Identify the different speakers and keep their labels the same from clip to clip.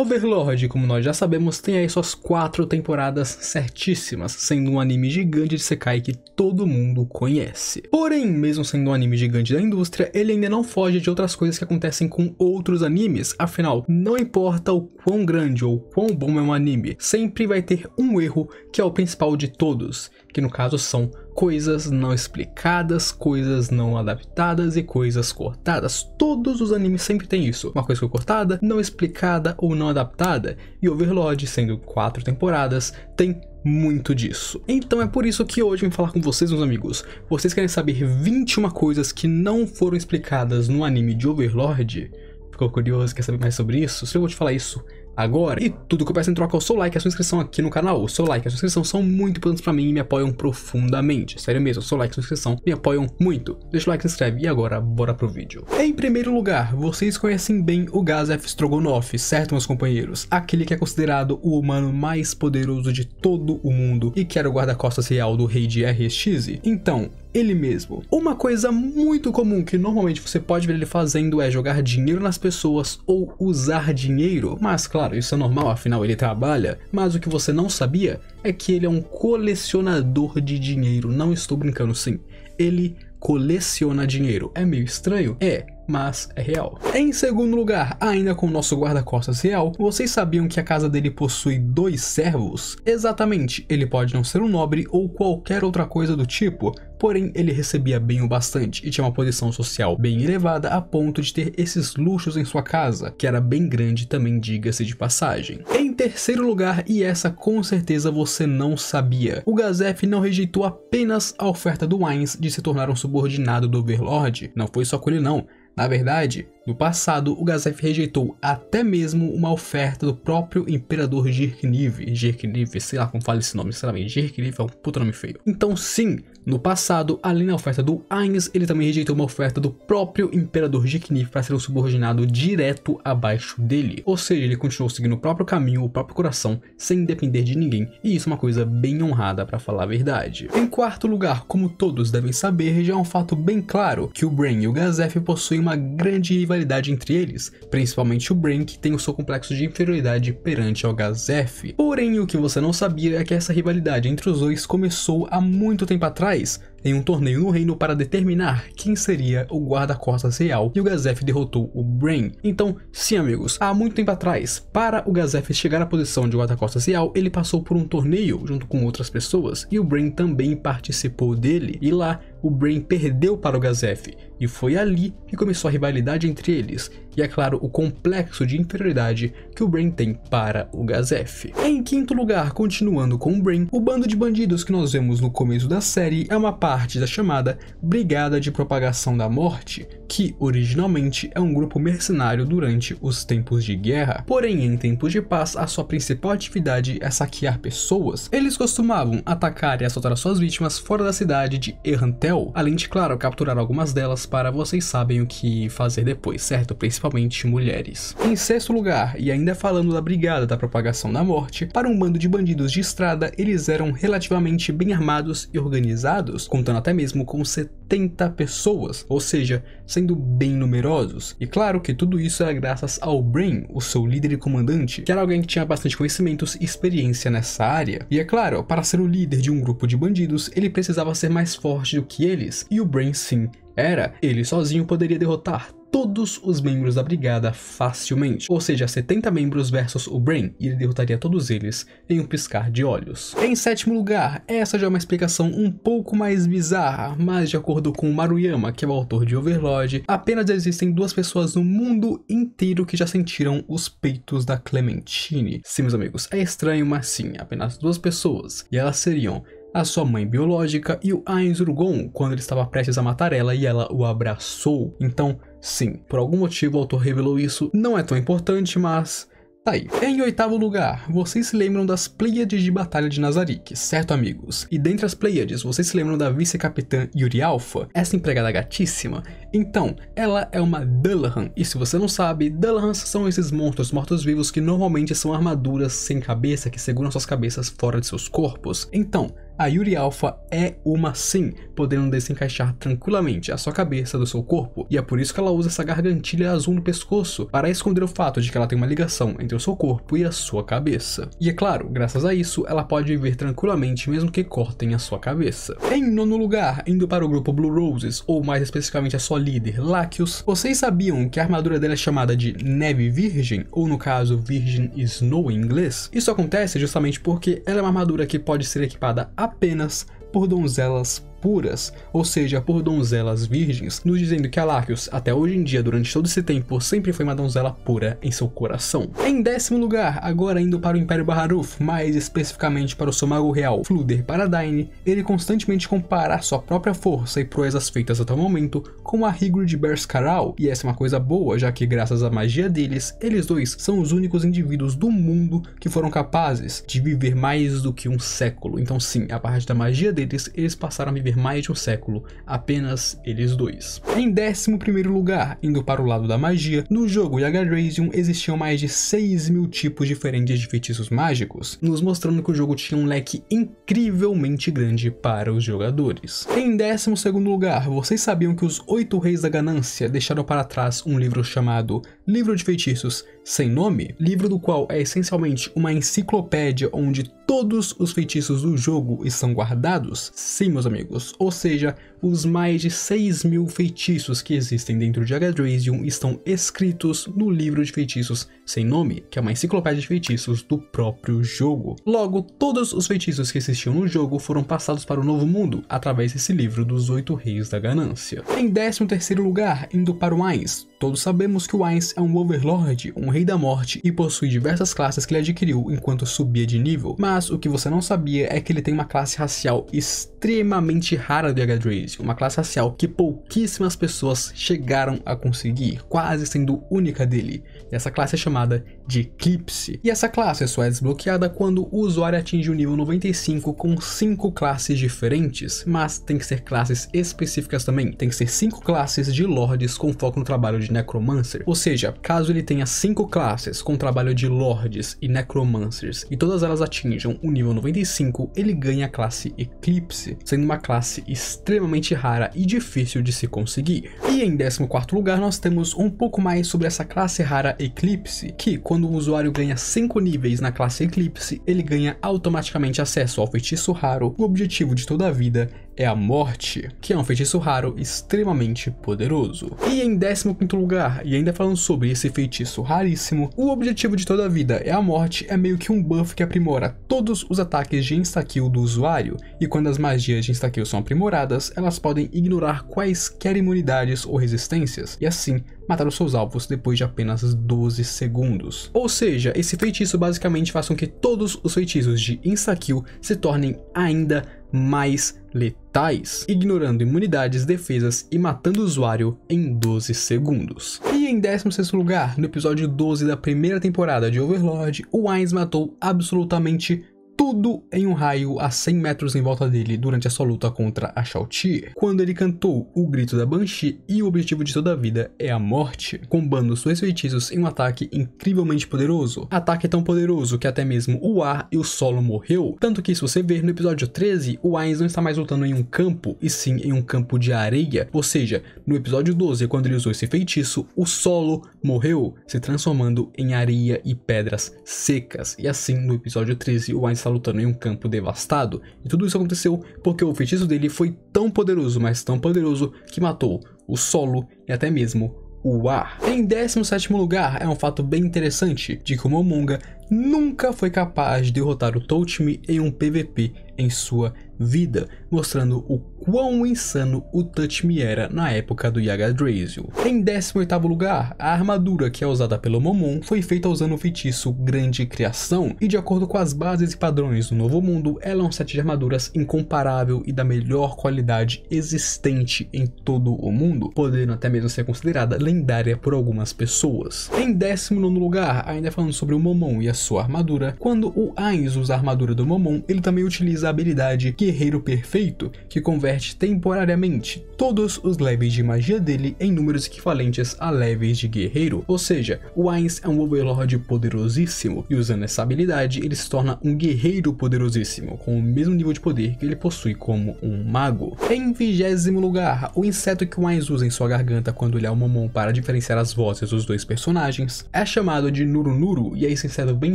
Speaker 1: Overlord, como nós já sabemos, tem aí suas quatro temporadas certíssimas, sendo um anime gigante de Sekai que todo mundo conhece. Porém, mesmo sendo um anime gigante da indústria, ele ainda não foge de outras coisas que acontecem com outros animes, afinal, não importa o quão grande ou quão bom é um anime, sempre vai ter um erro que é o principal de todos, que no caso são coisas não explicadas, coisas não adaptadas e coisas cortadas. Todos os animes sempre tem isso. Uma coisa foi cortada, não explicada ou não adaptada. E Overlord, sendo quatro temporadas, tem muito disso. Então é por isso que hoje eu vim falar com vocês, meus amigos. Vocês querem saber 21 coisas que não foram explicadas no anime de Overlord? Ficou curioso, quer saber mais sobre isso? Se eu vou te falar isso agora. E tudo que eu peço em troca é o seu like e a sua inscrição aqui no canal. O seu like e a sua inscrição são muito importantes para mim e me apoiam profundamente. Sério mesmo, o seu like e a sua inscrição me apoiam muito. Deixa o like, se inscreve e agora bora pro vídeo. Em primeiro lugar, vocês conhecem bem o Gazef Strogonoff, certo meus companheiros? Aquele que é considerado o humano mais poderoso de todo o mundo e que era o guarda-costas real do rei de RX. Então, ele mesmo. Uma coisa muito comum que normalmente você pode ver ele fazendo é jogar dinheiro nas pessoas ou usar dinheiro, mas claro, isso é normal, afinal ele trabalha. Mas o que você não sabia é que ele é um colecionador de dinheiro, não estou brincando, sim. Ele coleciona dinheiro. É meio estranho? É, mas é real. Em segundo lugar, ainda com o nosso guarda-costas real, vocês sabiam que a casa dele possui dois servos? Exatamente, ele pode não ser um nobre ou qualquer outra coisa do tipo, porém ele recebia bem o bastante e tinha uma posição social bem elevada a ponto de ter esses luxos em sua casa, que era bem grande também diga-se de passagem. Em terceiro lugar, e essa com certeza você não sabia, o Gazef não rejeitou apenas a oferta do Wines de se tornar um subordinado do Overlord, não foi só com ele não, na verdade, no passado, o Gazef rejeitou até mesmo uma oferta do próprio imperador Jirkniv. Jirkniv, sei lá como fala esse nome, sinceramente, Jirkniv é um puto nome feio. Então sim, no passado, além da oferta do Ainz, ele também rejeitou uma oferta do próprio Imperador Jiknif para ser um subordinado direto abaixo dele. Ou seja, ele continuou seguindo o próprio caminho, o próprio coração, sem depender de ninguém, e isso é uma coisa bem honrada para falar a verdade. Em quarto lugar, como todos devem saber, já é um fato bem claro que o Brain e o Gazef possuem uma grande rivalidade entre eles, principalmente o Brain que tem o seu complexo de inferioridade perante o Gazef. Porém, o que você não sabia é que essa rivalidade entre os dois começou há muito tempo atrás país em um torneio no reino para determinar quem seria o guarda-costas real e o Gazef derrotou o Brain. Então, sim amigos, há muito tempo atrás, para o Gazef chegar à posição de guarda-costas real, ele passou por um torneio junto com outras pessoas e o Brain também participou dele. E lá, o Brain perdeu para o Gazef, e foi ali que começou a rivalidade entre eles, e é claro, o complexo de inferioridade que o Brain tem para o Gazef. Em quinto lugar, continuando com o Brain, o bando de bandidos que nós vemos no começo da série é uma parte parte da chamada Brigada de Propagação da Morte, que originalmente é um grupo mercenário durante os tempos de guerra. Porém, em tempos de paz, a sua principal atividade é saquear pessoas. Eles costumavam atacar e assaltar suas vítimas fora da cidade de Errantel, além de, claro, capturar algumas delas para vocês sabem o que fazer depois, certo? Principalmente mulheres. Em sexto lugar, e ainda falando da Brigada da Propagação da Morte, para um bando de bandidos de estrada, eles eram relativamente bem armados e organizados, com contando até mesmo com 70 pessoas, ou seja, sendo bem numerosos. E claro que tudo isso era é graças ao Brain, o seu líder e comandante, que era alguém que tinha bastante conhecimentos e experiência nessa área. E é claro, para ser o líder de um grupo de bandidos, ele precisava ser mais forte do que eles, e o Brain sim era. Ele sozinho poderia derrotar todos os membros da brigada facilmente, ou seja, 70 membros versus o Brain, e ele derrotaria todos eles em um piscar de olhos. Em sétimo lugar, essa já é uma explicação um pouco mais bizarra, mas de acordo com Maruyama, que é o autor de Overlord, apenas existem duas pessoas no mundo inteiro que já sentiram os peitos da Clementine. Sim, meus amigos, é estranho, mas sim, apenas duas pessoas, e elas seriam a sua mãe biológica e o Ainz Urgon quando ele estava prestes a matar ela e ela o abraçou. Então, Sim, por algum motivo o autor revelou isso, não é tão importante, mas Tá aí. Em oitavo lugar, vocês se lembram das Pleiades de Batalha de Nazarick, certo amigos? E dentre as Pleiades, vocês se lembram da vice-capitã Yuri Alpha, essa empregada gatíssima? Então, ela é uma Dullahan, e se você não sabe, Dullahans são esses monstros mortos-vivos que normalmente são armaduras sem cabeça que seguram suas cabeças fora de seus corpos. Então, a Yuri Alpha é uma sim, podendo desencaixar tranquilamente a sua cabeça do seu corpo, e é por isso que ela usa essa gargantilha azul no pescoço, para esconder o fato de que ela tem uma ligação entre o seu corpo e a sua cabeça. E é claro, graças a isso, ela pode viver tranquilamente mesmo que cortem a sua cabeça. Em nono lugar, indo para o grupo Blue Roses, ou mais especificamente a sua líder, Lachius, vocês sabiam que a armadura dela é chamada de Neve Virgem, ou no caso Virgin Snow em inglês? Isso acontece justamente porque ela é uma armadura que pode ser equipada a apenas por donzelas puras, ou seja, por donzelas virgens, nos dizendo que Alarcus, até hoje em dia, durante todo esse tempo, sempre foi uma donzela pura em seu coração. Em décimo lugar, agora indo para o Império Baharuf, mais especificamente para o seu mago real, Fluder Paradine, ele constantemente compara sua própria força e proezas feitas até o momento com a Higrid Berskaral, e essa é uma coisa boa, já que graças à magia deles, eles dois são os únicos indivíduos do mundo que foram capazes de viver mais do que um século. Então sim, a parte da magia deles, eles passaram a viver mais de um século, apenas eles dois. Em 11 lugar, indo para o lado da magia, no jogo Yagarazium existiam mais de 6 mil tipos diferentes de feitiços mágicos, nos mostrando que o jogo tinha um leque incrivelmente grande para os jogadores. Em 12 lugar, vocês sabiam que os Oito Reis da Ganância deixaram para trás um livro chamado Livro de Feitiços Sem Nome, livro do qual é essencialmente uma enciclopédia onde todos os feitiços do jogo estão guardados? Sim, meus amigos, ou seja, os mais de 6 mil feitiços que existem dentro de Agadrasium estão escritos no livro de feitiços sem nome, que é uma enciclopédia de feitiços do próprio jogo. Logo, todos os feitiços que existiam no jogo foram passados para o novo mundo através desse livro dos Oito Reis da Ganância. Em 13 terceiro lugar, indo para o mais, Todos sabemos que o Ainz é um Overlord, um Rei da Morte e possui diversas classes que ele adquiriu enquanto subia de nível, mas o que você não sabia é que ele tem uma classe racial extremamente rara do Yggdrasil, uma classe racial que pouquíssimas pessoas chegaram a conseguir, quase sendo única dele, e essa classe é chamada de Eclipse. E essa classe só é desbloqueada quando o usuário atinge o nível 95 com 5 classes diferentes, mas tem que ser classes específicas também, tem que ser 5 classes de Lords com foco no trabalho de de Necromancer, ou seja, caso ele tenha cinco classes com trabalho de Lords e Necromancers e todas elas atinjam o nível 95, ele ganha a classe Eclipse, sendo uma classe extremamente rara e difícil de se conseguir. E em 14 lugar nós temos um pouco mais sobre essa classe rara Eclipse, que quando o usuário ganha 5 níveis na classe Eclipse, ele ganha automaticamente acesso ao feitiço raro, o objetivo de toda a vida é a morte, que é um feitiço raro extremamente poderoso. E em 15 lugar. E ainda falando sobre esse feitiço raríssimo, o objetivo de toda a vida é a morte é meio que um buff que aprimora todos os ataques de insta-kill do usuário, e quando as magias de insta-kill são aprimoradas, elas podem ignorar quaisquer imunidades ou resistências, e assim matar os seus alvos depois de apenas 12 segundos. Ou seja, esse feitiço basicamente faz com que todos os feitiços de insta-kill se tornem ainda mais letais, ignorando imunidades, defesas e matando o usuário em 12 segundos. E em 16º lugar, no episódio 12 da primeira temporada de Overlord, o Ainz matou absolutamente tudo em um raio a 100 metros em volta dele durante a sua luta contra a Shao-Chi, quando ele cantou o grito da Banshee e o objetivo de toda a vida é a morte, combando seus feitiços em um ataque incrivelmente poderoso. Ataque tão poderoso que até mesmo o ar e o solo morreu, tanto que se você ver no episódio 13, o Ainz não está mais lutando em um campo, e sim em um campo de areia, ou seja, no episódio 12, quando ele usou esse feitiço, o solo morreu, se transformando em areia e pedras secas, e assim no episódio 13 o Ainz está lutando em um campo devastado, e tudo isso aconteceu porque o feitiço dele foi tão poderoso, mas tão poderoso, que matou o solo e até mesmo o ar. Em 17 lugar, é um fato bem interessante de que o Momonga nunca foi capaz de derrotar o Toutimi em um PVP em sua vida, mostrando o quão insano o Touch Me era na época do Yaga Drazel. Em 18 lugar, a armadura que é usada pelo Momon foi feita usando o feitiço Grande Criação e de acordo com as bases e padrões do Novo Mundo, ela é um set de armaduras incomparável e da melhor qualidade existente em todo o mundo, podendo até mesmo ser considerada lendária por algumas pessoas. Em 19 lugar, ainda falando sobre o Momon e a sua armadura, quando o Ainz usa a armadura do Momon, ele também utiliza a habilidade que guerreiro perfeito que converte temporariamente todos os levels de magia dele em números equivalentes a levels de guerreiro, ou seja, o Ainz é um overlord poderosíssimo e usando essa habilidade ele se torna um guerreiro poderosíssimo, com o mesmo nível de poder que ele possui como um mago. Em vigésimo lugar, o inseto que o Ainz usa em sua garganta quando ele é o Momon para diferenciar as vozes dos dois personagens é chamado de Nurunuru e é esse inseto bem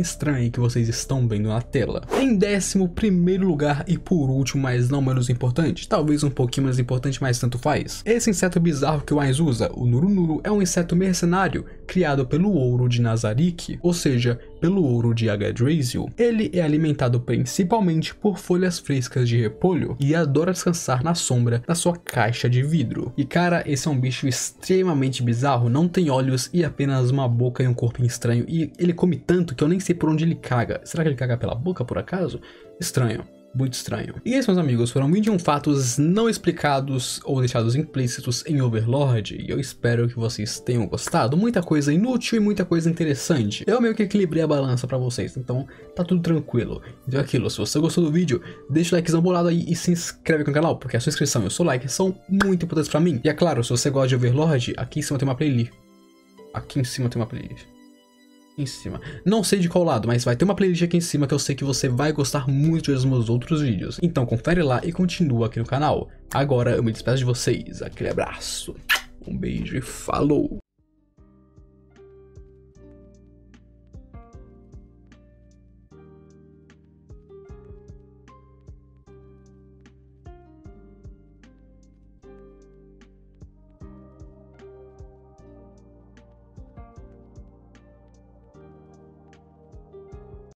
Speaker 1: estranho que vocês estão vendo na tela. Em décimo primeiro lugar e por último último, mas não menos importante? Talvez um pouquinho mais importante, mas tanto faz. Esse inseto bizarro que o Ainz usa, o Nurunuru, é um inseto mercenário, criado pelo ouro de Nazarick, ou seja, pelo ouro de Agadrazil. Ele é alimentado principalmente por folhas frescas de repolho e adora descansar na sombra da sua caixa de vidro. E cara, esse é um bicho extremamente bizarro, não tem olhos e apenas uma boca e um corpo estranho e ele come tanto que eu nem sei por onde ele caga. Será que ele caga pela boca por acaso? Estranho muito estranho. E esses, meus amigos, foram 21 fatos não explicados ou deixados implícitos em Overlord, e eu espero que vocês tenham gostado. Muita coisa inútil e muita coisa interessante. Eu meio que equilibrei a balança pra vocês, então tá tudo tranquilo. Então é aquilo, se você gostou do vídeo, deixa o likezão bolado aí e se inscreve no canal, porque a sua inscrição e o seu like são muito importantes pra mim. E é claro, se você gosta de Overlord, aqui em cima tem uma playlist. Aqui em cima tem uma playlist em cima. Não sei de qual lado, mas vai ter uma playlist aqui em cima que eu sei que você vai gostar muito dos meus outros vídeos. Então confere lá e continua aqui no canal. Agora eu me despeço de vocês. Aquele abraço. Um beijo e falou!